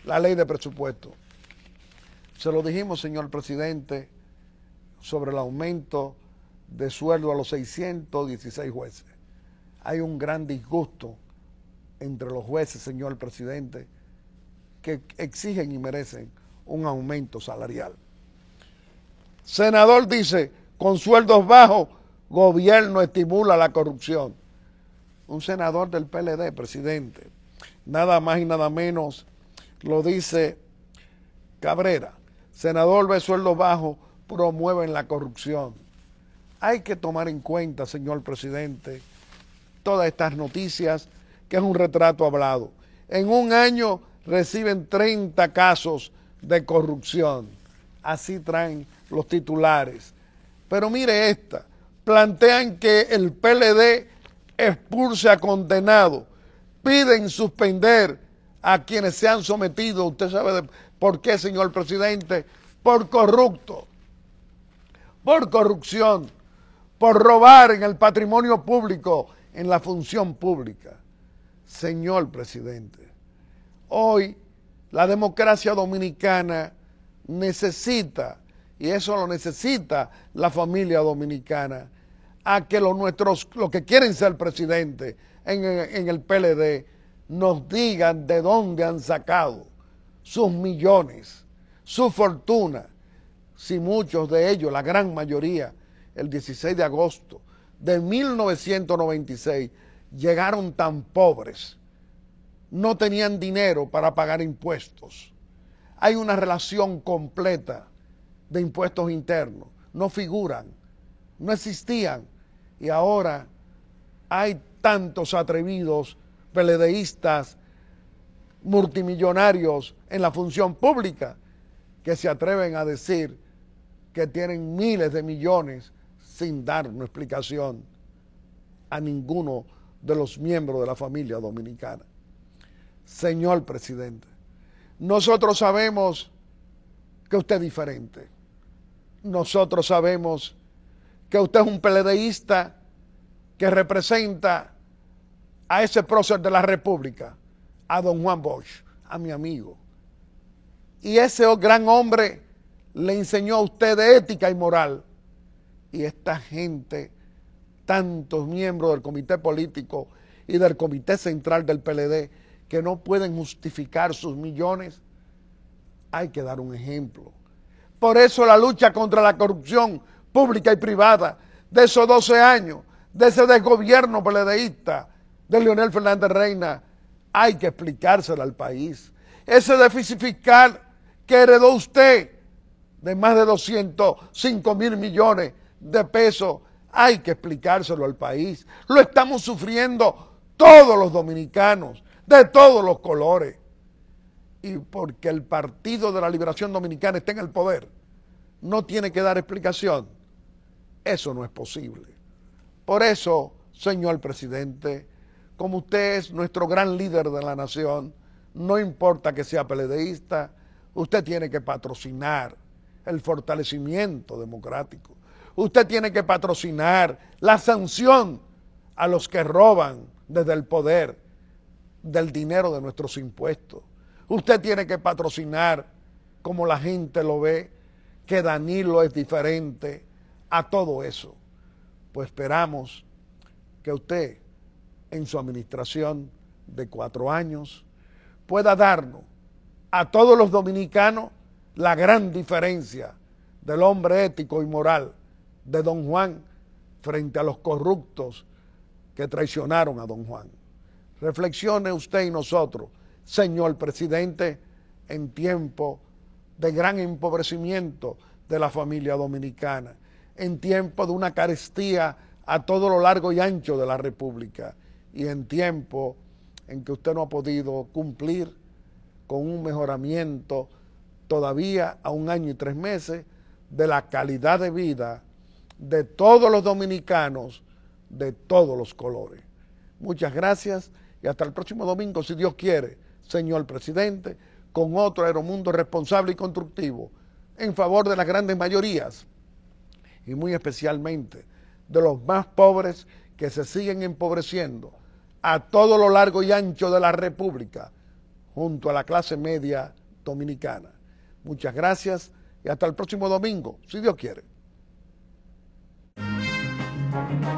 la ley de presupuesto. Se lo dijimos, señor presidente, sobre el aumento de sueldo a los 616 jueces. Hay un gran disgusto entre los jueces, señor presidente, que exigen y merecen un aumento salarial. Senador dice, con sueldos bajos, gobierno estimula la corrupción. Un senador del PLD, presidente, nada más y nada menos, lo dice Cabrera. Senador ve sueldos bajos, promueven la corrupción. Hay que tomar en cuenta, señor presidente, todas estas noticias, que es un retrato hablado. En un año reciben 30 casos de corrupción. Así traen los titulares. Pero mire esta, plantean que el PLD expulse a condenado, piden suspender a quienes se han sometido, usted sabe por qué, señor presidente, por corrupto, por corrupción por robar en el patrimonio público, en la función pública. Señor presidente, hoy la democracia dominicana necesita, y eso lo necesita la familia dominicana, a que los nuestros, los que quieren ser presidente en, en el PLD, nos digan de dónde han sacado sus millones, su fortuna, si muchos de ellos, la gran mayoría, el 16 de agosto de 1996 llegaron tan pobres, no tenían dinero para pagar impuestos. Hay una relación completa de impuestos internos, no figuran, no existían y ahora hay tantos atrevidos peledeístas multimillonarios en la función pública que se atreven a decir que tienen miles de millones sin dar una explicación a ninguno de los miembros de la familia dominicana. Señor presidente, nosotros sabemos que usted es diferente. Nosotros sabemos que usted es un peledeísta que representa a ese prócer de la República, a don Juan Bosch, a mi amigo. Y ese gran hombre le enseñó a usted de ética y moral y esta gente, tantos miembros del comité político y del comité central del PLD, que no pueden justificar sus millones, hay que dar un ejemplo. Por eso la lucha contra la corrupción pública y privada de esos 12 años, de ese desgobierno PLDista de Leonel Fernández Reina, hay que explicársela al país. Ese déficit fiscal que heredó usted de más de 205 mil millones de peso, hay que explicárselo al país. Lo estamos sufriendo todos los dominicanos, de todos los colores. Y porque el Partido de la Liberación Dominicana está en el poder, no tiene que dar explicación. Eso no es posible. Por eso, señor presidente, como usted es nuestro gran líder de la nación, no importa que sea peledeísta, usted tiene que patrocinar el fortalecimiento democrático Usted tiene que patrocinar la sanción a los que roban desde el poder del dinero de nuestros impuestos. Usted tiene que patrocinar, como la gente lo ve, que Danilo es diferente a todo eso. Pues esperamos que usted, en su administración de cuatro años, pueda darnos a todos los dominicanos la gran diferencia del hombre ético y moral de don Juan frente a los corruptos que traicionaron a don Juan. Reflexione usted y nosotros, señor presidente, en tiempo de gran empobrecimiento de la familia dominicana, en tiempo de una carestía a todo lo largo y ancho de la República y en tiempo en que usted no ha podido cumplir con un mejoramiento todavía a un año y tres meses de la calidad de vida de todos los dominicanos de todos los colores. Muchas gracias y hasta el próximo domingo, si Dios quiere, señor presidente, con otro aeromundo responsable y constructivo en favor de las grandes mayorías y muy especialmente de los más pobres que se siguen empobreciendo a todo lo largo y ancho de la República, junto a la clase media dominicana. Muchas gracias y hasta el próximo domingo, si Dios quiere. Thank you.